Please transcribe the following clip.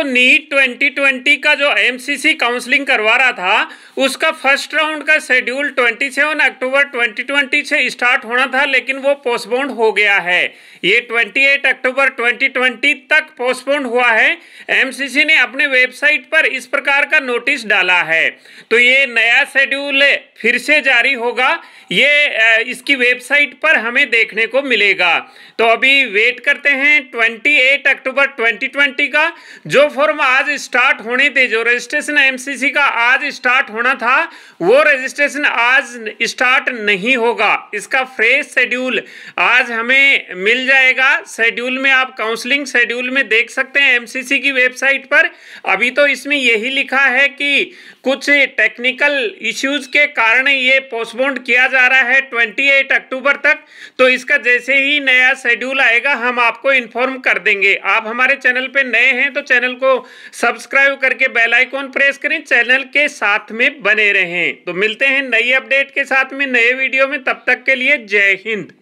दोस्तों नीट 2020 का जो एमसीसी काउंसलिंग करवा रहा था उसका फर्स्ट राउंड का शेड्यूल 27 अक्टूबर 2020 से स्टार्ट होना था लेकिन वो पोस्टपोन्ड हो गया है ये 28 अक्टूबर 2020 तक पोस्टपोन्ड हुआ है एमसीसी ने अपने वेबसाइट पर इस प्रकार का नोटिस डाला है तो ये नया शेड्यूल फिर से जारी होगा ये इसकी वेबसाइट पर हमें देखने को मिलेगा तो अभी वेट करते हैं 28 अक्टूबर 2020 का जो फॉर्म आज स्टार्ट होने थे जो रजिस्ट्रेशन एमसीसी का आज स्टार्ट होना था वो रजिस्ट्रेशन आज स्टार्ट नहीं होगा इसका फ्रेश शेड्यूल आज हमें मिल जाएगा शेड्यूल में आप काउंसलिंग शेड्यूल में देख सकते हैं एमसीसी की वेबसाइट पर अभी तो इसमें यही लिखा है कि कुछ टेक्निकल इश्यूज के कारण कारण ये पोस्टपोन्ड किया जा रहा है 28 अक्टूबर तक तो इसका जैसे ही नया शेड्यूल आएगा हम आपको इन्फॉर्म कर देंगे आप हमारे चैनल पे नए हैं तो चैनल को सब्सक्राइब करके बेल आइकॉन प्रेस करें चैनल के साथ में बने रहें तो मिलते हैं नई अपडेट के साथ में नए वीडियो में तब तक के लिए जय हिंद